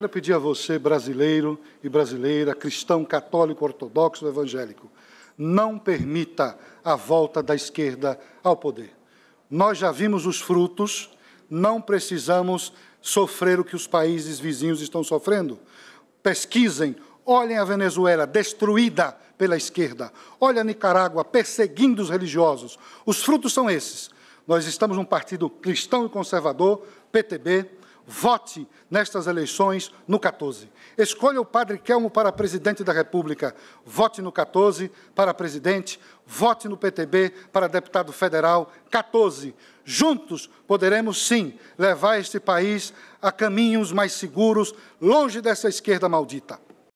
Quero pedir a você, brasileiro e brasileira, cristão, católico, ortodoxo, evangélico, não permita a volta da esquerda ao poder. Nós já vimos os frutos, não precisamos sofrer o que os países vizinhos estão sofrendo. Pesquisem, olhem a Venezuela destruída pela esquerda, olhem a Nicarágua perseguindo os religiosos. Os frutos são esses. Nós estamos num partido cristão e conservador, PTB, Vote nestas eleições no 14. Escolha o Padre Kelmo para presidente da República. Vote no 14 para presidente. Vote no PTB para deputado federal. 14. Juntos poderemos, sim, levar este país a caminhos mais seguros, longe dessa esquerda maldita.